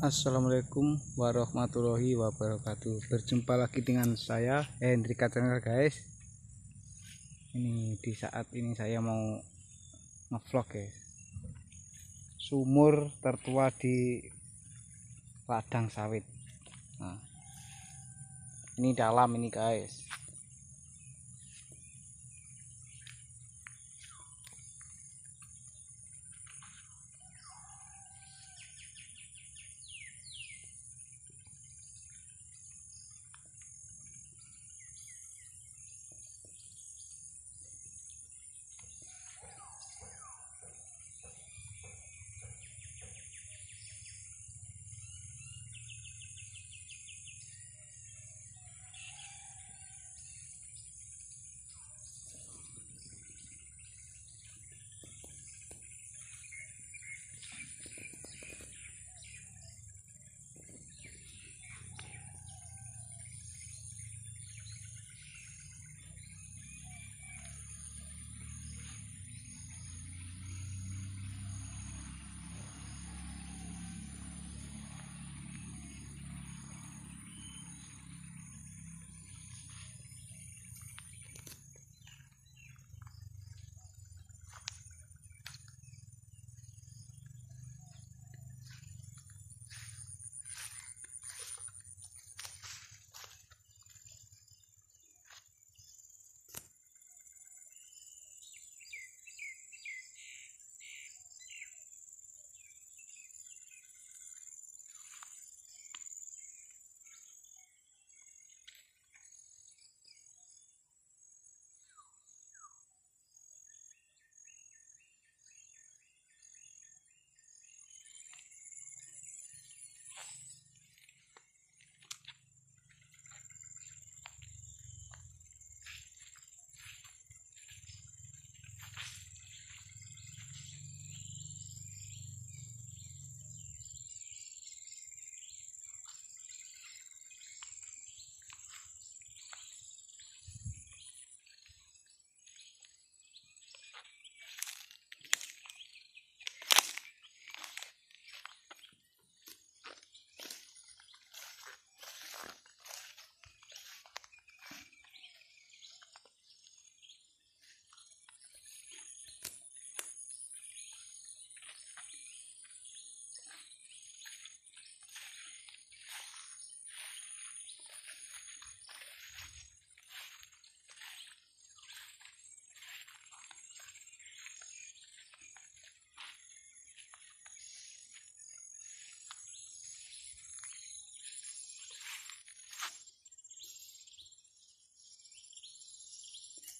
Assalamualaikum warahmatullahi wabarakatuh Berjumpa lagi dengan saya Hendrika Channel guys Ini di saat ini saya mau Ngevlog guys Sumur tertua di Ladang sawit nah, Ini dalam ini guys